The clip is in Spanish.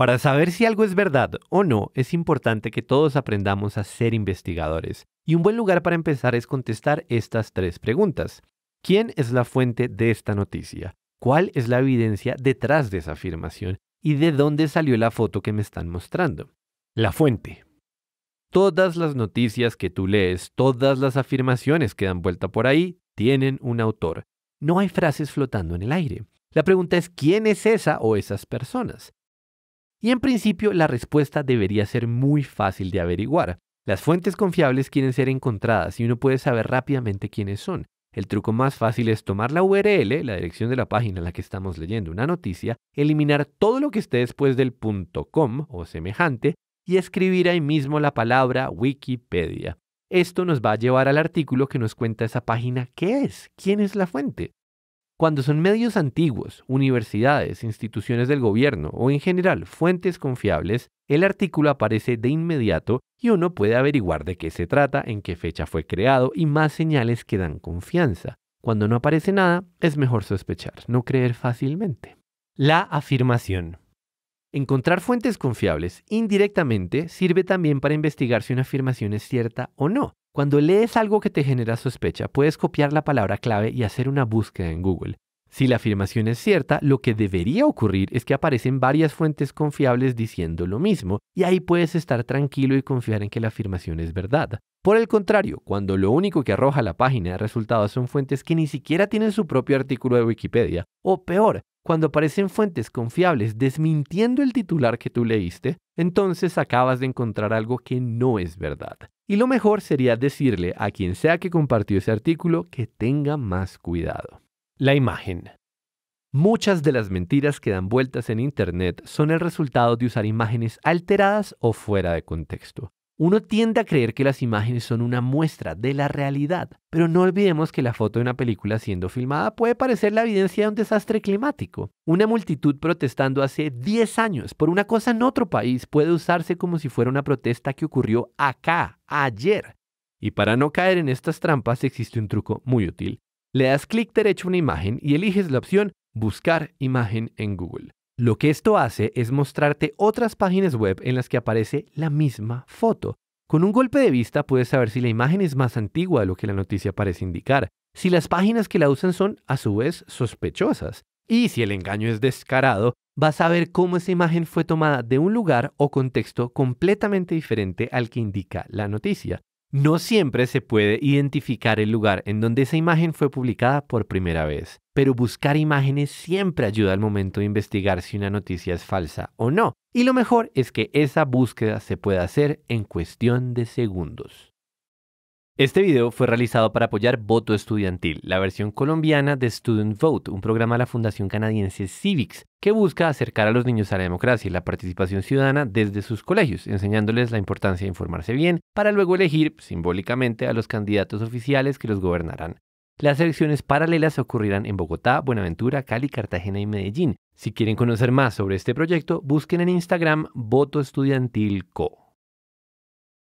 Para saber si algo es verdad o no, es importante que todos aprendamos a ser investigadores. Y un buen lugar para empezar es contestar estas tres preguntas. ¿Quién es la fuente de esta noticia? ¿Cuál es la evidencia detrás de esa afirmación? ¿Y de dónde salió la foto que me están mostrando? La fuente. Todas las noticias que tú lees, todas las afirmaciones que dan vuelta por ahí, tienen un autor. No hay frases flotando en el aire. La pregunta es, ¿quién es esa o esas personas? Y en principio la respuesta debería ser muy fácil de averiguar. Las fuentes confiables quieren ser encontradas y uno puede saber rápidamente quiénes son. El truco más fácil es tomar la URL, la dirección de la página en la que estamos leyendo una noticia, eliminar todo lo que esté después del .com o semejante y escribir ahí mismo la palabra Wikipedia. Esto nos va a llevar al artículo que nos cuenta esa página qué es, quién es la fuente. Cuando son medios antiguos, universidades, instituciones del gobierno o en general fuentes confiables, el artículo aparece de inmediato y uno puede averiguar de qué se trata, en qué fecha fue creado y más señales que dan confianza. Cuando no aparece nada, es mejor sospechar, no creer fácilmente. La afirmación. Encontrar fuentes confiables indirectamente sirve también para investigar si una afirmación es cierta o no. Cuando lees algo que te genera sospecha, puedes copiar la palabra clave y hacer una búsqueda en Google. Si la afirmación es cierta, lo que debería ocurrir es que aparecen varias fuentes confiables diciendo lo mismo, y ahí puedes estar tranquilo y confiar en que la afirmación es verdad. Por el contrario, cuando lo único que arroja la página de resultados son fuentes que ni siquiera tienen su propio artículo de Wikipedia, o peor, cuando aparecen fuentes confiables desmintiendo el titular que tú leíste, entonces acabas de encontrar algo que no es verdad. Y lo mejor sería decirle a quien sea que compartió ese artículo que tenga más cuidado. La imagen. Muchas de las mentiras que dan vueltas en Internet son el resultado de usar imágenes alteradas o fuera de contexto. Uno tiende a creer que las imágenes son una muestra de la realidad, pero no olvidemos que la foto de una película siendo filmada puede parecer la evidencia de un desastre climático. Una multitud protestando hace 10 años por una cosa en otro país puede usarse como si fuera una protesta que ocurrió acá, ayer. Y para no caer en estas trampas existe un truco muy útil. Le das clic derecho a una imagen y eliges la opción Buscar imagen en Google. Lo que esto hace es mostrarte otras páginas web en las que aparece la misma foto. Con un golpe de vista puedes saber si la imagen es más antigua de lo que la noticia parece indicar, si las páginas que la usan son a su vez sospechosas, y si el engaño es descarado, vas a ver cómo esa imagen fue tomada de un lugar o contexto completamente diferente al que indica la noticia. No siempre se puede identificar el lugar en donde esa imagen fue publicada por primera vez, pero buscar imágenes siempre ayuda al momento de investigar si una noticia es falsa o no, y lo mejor es que esa búsqueda se puede hacer en cuestión de segundos. Este video fue realizado para apoyar Voto Estudiantil, la versión colombiana de Student Vote, un programa de la Fundación Canadiense Civics, que busca acercar a los niños a la democracia y la participación ciudadana desde sus colegios, enseñándoles la importancia de informarse bien para luego elegir simbólicamente a los candidatos oficiales que los gobernarán. Las elecciones paralelas ocurrirán en Bogotá, Buenaventura, Cali, Cartagena y Medellín. Si quieren conocer más sobre este proyecto, busquen en Instagram Voto Estudiantil Co.